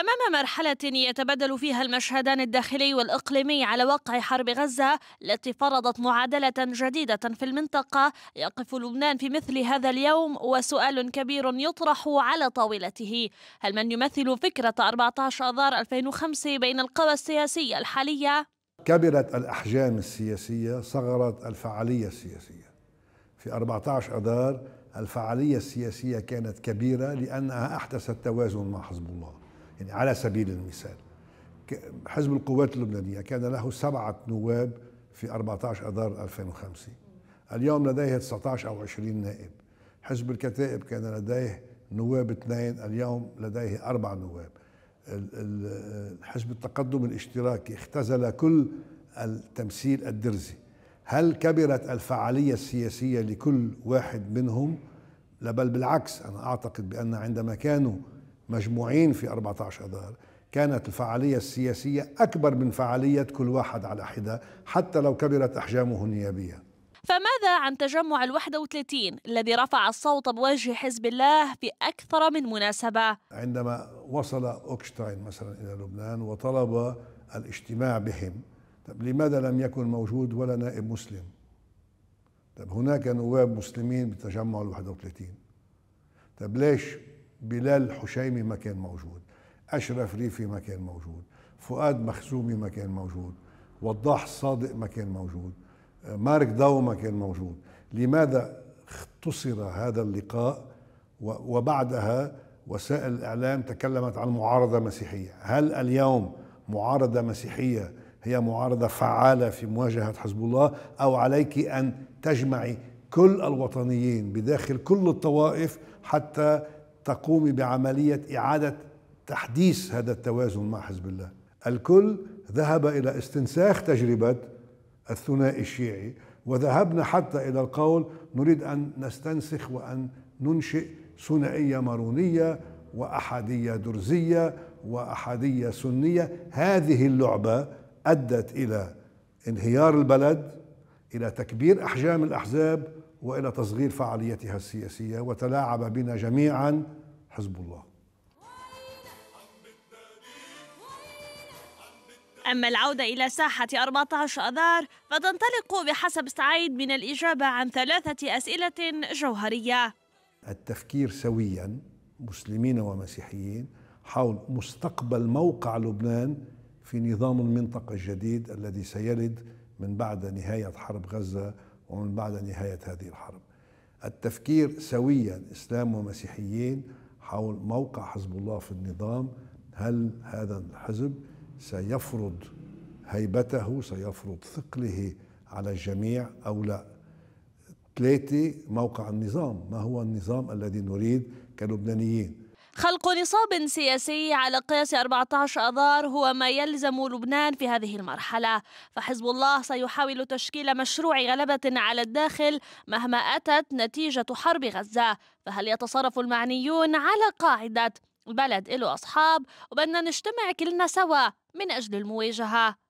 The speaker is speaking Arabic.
أمام مرحلة يتبادل فيها المشهدان الداخلي والإقليمي على واقع حرب غزة التي فرضت معادلة جديدة في المنطقة يقف لبنان في مثل هذا اليوم وسؤال كبير يطرح على طاولته هل من يمثل فكرة 14 أذار 2005 بين القوى السياسية الحالية؟ كبرت الأحجام السياسية صغرت الفعالية السياسية في 14 أذار الفعالية السياسية كانت كبيرة لأنها أحدثت توازن مع حزب الله يعني على سبيل المثال حزب القوات اللبنانية كان له سبعة نواب في 14 أذار 2005 اليوم لديه 19 أو 20 نائب حزب الكتائب كان لديه نواب اثنين اليوم لديه أربع نواب حزب التقدم الاشتراكي اختزل كل التمثيل الدرزي هل كبرت الفعالية السياسية لكل واحد منهم؟ لا بل بالعكس أنا أعتقد بأن عندما كانوا مجموعين في 14 اذار كانت الفعاليه السياسيه اكبر من فعاليه كل واحد على حده حتى لو كبرت احجامه النيابيه فماذا عن تجمع الوحدة 31 الذي رفع الصوت بوجه حزب الله في أكثر من مناسبة عندما وصل أوكشتاين مثلا إلى لبنان وطلب الاجتماع بهم طب لماذا لم يكن موجود ولا نائب مسلم طب هناك نواب مسلمين بتجمع الوحدة 31 طب ليش بلال حشيمي ما كان موجود أشرف ريفي ما كان موجود فؤاد مخزومي ما كان موجود وضاح صادق ما كان موجود مارك داو ما كان موجود لماذا اختصر هذا اللقاء وبعدها وسائل الإعلام تكلمت عن معارضة مسيحية هل اليوم معارضة مسيحية هي معارضة فعالة في مواجهة حزب الله أو عليك أن تجمعي كل الوطنيين بداخل كل الطوائف حتى تقومي بعملية إعادة تحديث هذا التوازن مع حزب الله الكل ذهب إلى استنساخ تجربة الثنائي الشيعي وذهبنا حتى إلى القول نريد أن نستنسخ وأن ننشئ ثنائية مارونية وأحادية درزية وأحادية سنية هذه اللعبة أدت إلى انهيار البلد إلى تكبير أحجام الأحزاب والى تصغير فعاليتها السياسيه وتلاعب بنا جميعا حزب الله أما العودة إلى ساحة 14 أذار فتنطلق بحسب سعيد من الإجابة عن ثلاثة أسئلة جوهرية التفكير سويا مسلمين ومسيحيين حول مستقبل موقع لبنان في نظام المنطقة الجديد الذي سيلد من بعد نهاية حرب غزة ومن بعد نهاية هذه الحرب التفكير سويا إسلام ومسيحيين حول موقع حزب الله في النظام هل هذا الحزب سيفرض هيبته سيفرض ثقله على الجميع أو لا ثلاثة موقع النظام ما هو النظام الذي نريد كلبنانيين خلق نصاب سياسي على قياس 14 أذار هو ما يلزم لبنان في هذه المرحلة فحزب الله سيحاول تشكيل مشروع غلبة على الداخل مهما أتت نتيجة حرب غزة فهل يتصرف المعنيون على قاعدة البلد له أصحاب وبدنا نجتمع كلنا سوا من أجل المواجهة